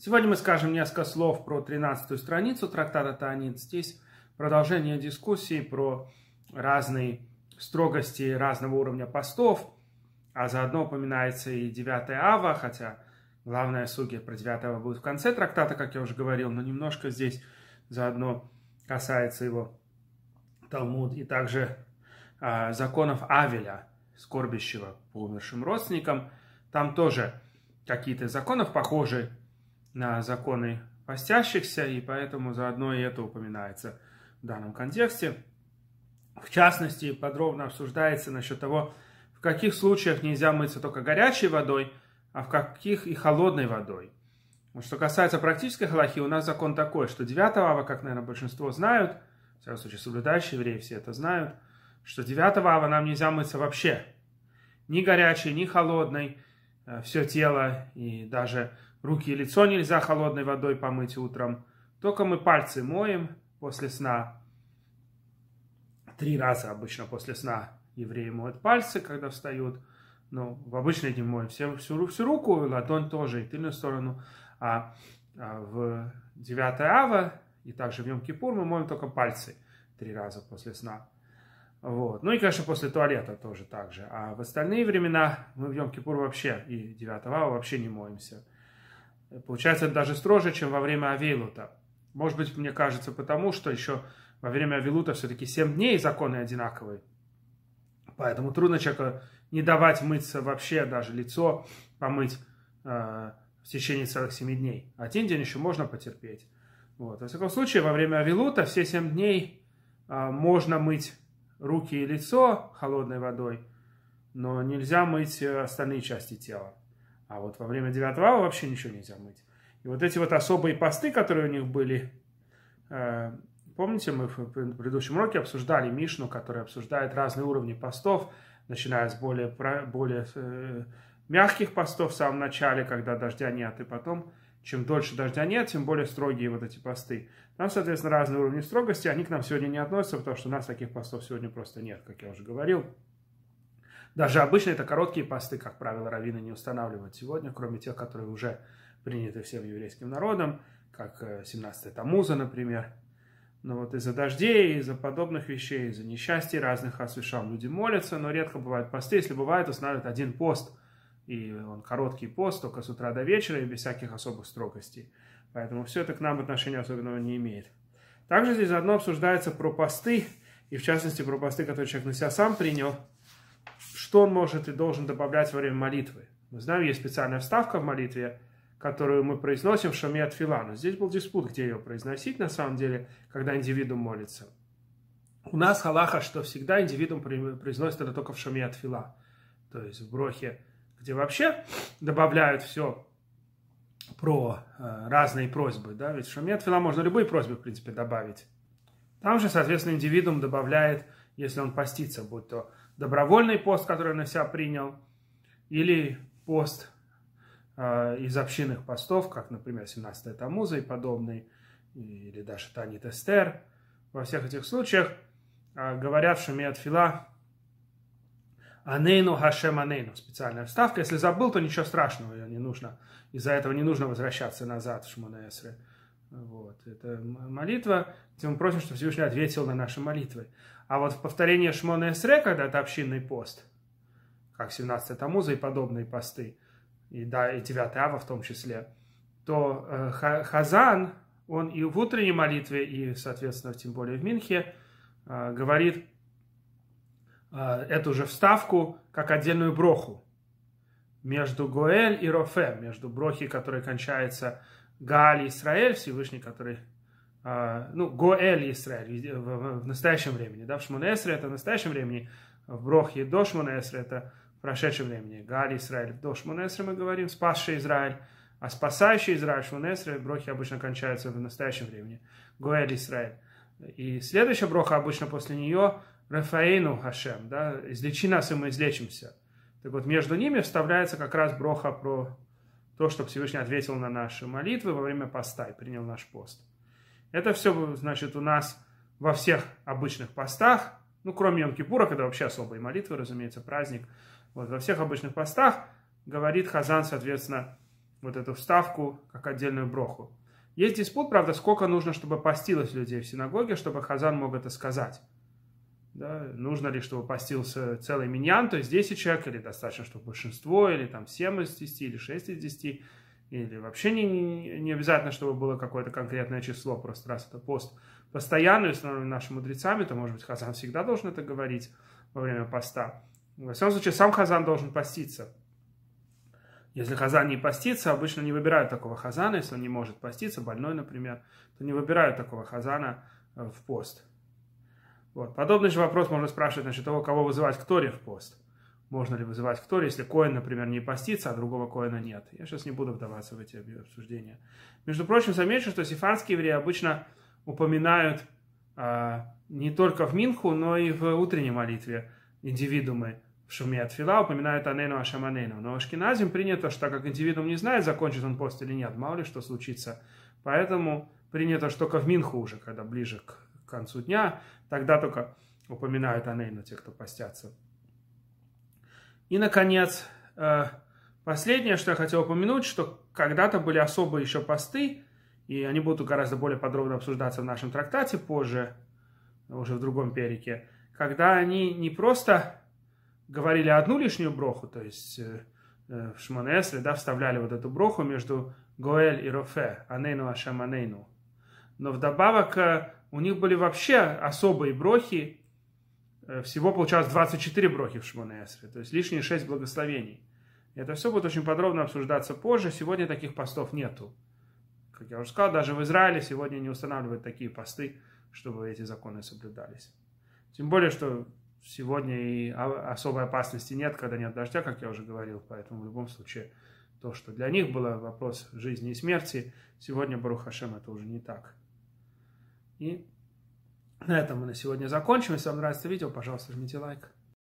Сегодня мы скажем несколько слов про 13 страницу трактата Таанит. Здесь продолжение дискуссии про разные строгости разного уровня постов, а заодно упоминается и 9 ава, хотя главная суги про 9 ава будет в конце трактата, как я уже говорил, но немножко здесь заодно касается его Талмуд и также э, законов Авеля, скорбящего по умершим родственникам. Там тоже какие-то законы похожи на законы постящихся, и поэтому заодно и это упоминается в данном контексте. В частности, подробно обсуждается насчет того, в каких случаях нельзя мыться только горячей водой, а в каких и холодной водой. Что касается практической халахи, у нас закон такой, что 9 ава, как, наверное, большинство знают, в всяком случае, соблюдающие евреи все это знают, что 9 ава нам нельзя мыться вообще. Ни горячей, ни холодной, э, все тело и даже Руки и лицо нельзя холодной водой помыть утром. Только мы пальцы моем после сна. Три раза обычно после сна евреи моют пальцы, когда встают. Ну, в обычный день моем все, всю, всю руку, ладонь тоже, и тыльную сторону. А, а в 9 ава и также в Йом-Кипур мы моем только пальцы три раза после сна. Вот. Ну и, конечно, после туалета тоже так же. А в остальные времена мы в Йом-Кипур вообще и 9 ава вообще не моемся. Получается, даже строже, чем во время Авилута. Может быть, мне кажется, потому что еще во время Авилута все-таки 7 дней законы одинаковые. Поэтому трудно человеку не давать мыться вообще, даже лицо помыть э, в течение целых 7 дней. А один день еще можно потерпеть. Вот. Во всяком случае, во время Авилута все 7 дней э, можно мыть руки и лицо холодной водой, но нельзя мыть э, остальные части тела. А вот во время 9 ава вообще ничего нельзя мыть. И вот эти вот особые посты, которые у них были, э, помните, мы в предыдущем уроке обсуждали Мишну, которая обсуждает разные уровни постов, начиная с более, более э, мягких постов в самом начале, когда дождя нет, и потом, чем дольше дождя нет, тем более строгие вот эти посты. Там, соответственно, разные уровни строгости, они к нам сегодня не относятся, потому что у нас таких постов сегодня просто нет, как я уже говорил. Даже обычно это короткие посты, как правило, раввины не устанавливают сегодня, кроме тех, которые уже приняты всем еврейским народом, как 17-е э, Тамуза, например. Но вот из-за дождей, из-за подобных вещей, из-за несчастий разных освещам люди молятся, но редко бывают посты. Если бывает, устанавливают один пост, и он короткий пост, только с утра до вечера и без всяких особых строгостей. Поэтому все это к нам отношения особенного не имеет. Также здесь заодно обсуждается про посты, и в частности про посты, которые человек на себя сам принял – что он может и должен добавлять во время молитвы. Мы знаем, есть специальная вставка в молитве, которую мы произносим в шуме от фила. Но здесь был диспут, где ее произносить на самом деле, когда индивидуум молится. У нас халаха, что всегда индивидуум произносит это только в шуме от фила. То есть в брохе, где вообще добавляют все про э, разные просьбы. Да? Ведь в шуме от фила можно любые просьбы, в принципе, добавить. Там же, соответственно, индивидуум добавляет, если он постится, будь то добровольный пост, который на себя принял, или пост а, из общинных постов, как, например, 17-я Тамуза и подобный, или даже Тани Тестер. Во всех этих случаях э, говорят в от фила «Анейну Хашем Анейну» специальная вставка. Если забыл, то ничего страшного, ее не нужно. Из-за этого не нужно возвращаться назад в Шмонесре. Вот. Это молитва, где мы просим, чтобы Всевышний ответил на наши молитвы. А вот в повторении Шмона Эсре, когда это общинный пост, как 17 Тамуза и подобные посты, и, да, и 9 Ава в том числе, то э, Хазан, он и в утренней молитве, и, соответственно, тем более в Минхе, э, говорит э, эту же вставку как отдельную броху между Гоэль и Рофе, между брохи, которая кончается Гааль Исраэль, Всевышний, который, а, ну, Гоэль Исраэль в, настоящем времени, да, в Шмонесре это в настоящем времени, в Брохе до Шмонесре это в прошедшем времени. Гааль Исраэль до Шмонесре мы говорим, спасший Израиль, а спасающий Израиль Шмонесре, брохи обычно кончаются в настоящем времени. Гоэль Исраэль. И следующая броха обычно после нее Рафаину Хашем, да, излечи нас, и мы излечимся. Так вот, между ними вставляется как раз броха про то, чтобы Всевышний ответил на наши молитвы во время поста и принял наш пост. Это все, значит, у нас во всех обычных постах, ну, кроме Йом-Кипура, когда вообще особые молитвы, разумеется, праздник, вот, во всех обычных постах говорит Хазан, соответственно, вот эту вставку, как отдельную броху. Есть диспут, правда, сколько нужно, чтобы постилось людей в синагоге, чтобы Хазан мог это сказать да, нужно ли, чтобы постился целый миньян, то есть 10 человек, или достаточно, чтобы большинство, или там 7 из 10, или 6 из 10, или вообще не, не обязательно, чтобы было какое-то конкретное число, просто раз это пост постоянный, установлен нашими мудрецами, то, может быть, Хазан всегда должен это говорить во время поста. Во всяком случае, сам Хазан должен поститься. Если Хазан не постится, обычно не выбирают такого Хазана, если он не может поститься, больной, например, то не выбирают такого Хазана э, в пост. Вот. Подобный же вопрос можно спрашивать насчет того, кого вызывать к Торе в пост. Можно ли вызывать к Торе, если коин, например, не постится, а другого коина нет. Я сейчас не буду вдаваться в эти обсуждения. Между прочим, замечу, что сифарские евреи обычно упоминают а, не только в Минху, но и в утренней молитве индивидуумы в шуме от фила упоминают Анейну Ашаманейну. Но Ашкиназим принято, что так как индивидуум не знает, закончит он пост или нет, мало ли что случится. Поэтому принято, что только в Минху уже, когда ближе к концу дня, тогда только упоминают о ней на тех, кто постятся. И, наконец, э, последнее, что я хотел упомянуть, что когда-то были особые еще посты, и они будут гораздо более подробно обсуждаться в нашем трактате позже, уже в другом перике, когда они не просто говорили одну лишнюю броху, то есть э, э, в Шмонесле, да, вставляли вот эту броху между Гоэль и Рофе, Анейну Ашем Анейну, но вдобавок э, у них были вообще особые брохи. Э, всего получалось 24 брохи в Шмонесре, то есть лишние 6 благословений. Это все будет очень подробно обсуждаться позже. Сегодня таких постов нету. Как я уже сказал, даже в Израиле сегодня не устанавливают такие посты, чтобы эти законы соблюдались. Тем более, что сегодня и особой опасности нет, когда нет дождя, как я уже говорил. Поэтому в любом случае то, что для них было вопрос жизни и смерти, сегодня, Барухашем, это уже не так. И на этом мы на сегодня закончим. Если вам нравится видео, пожалуйста, жмите лайк.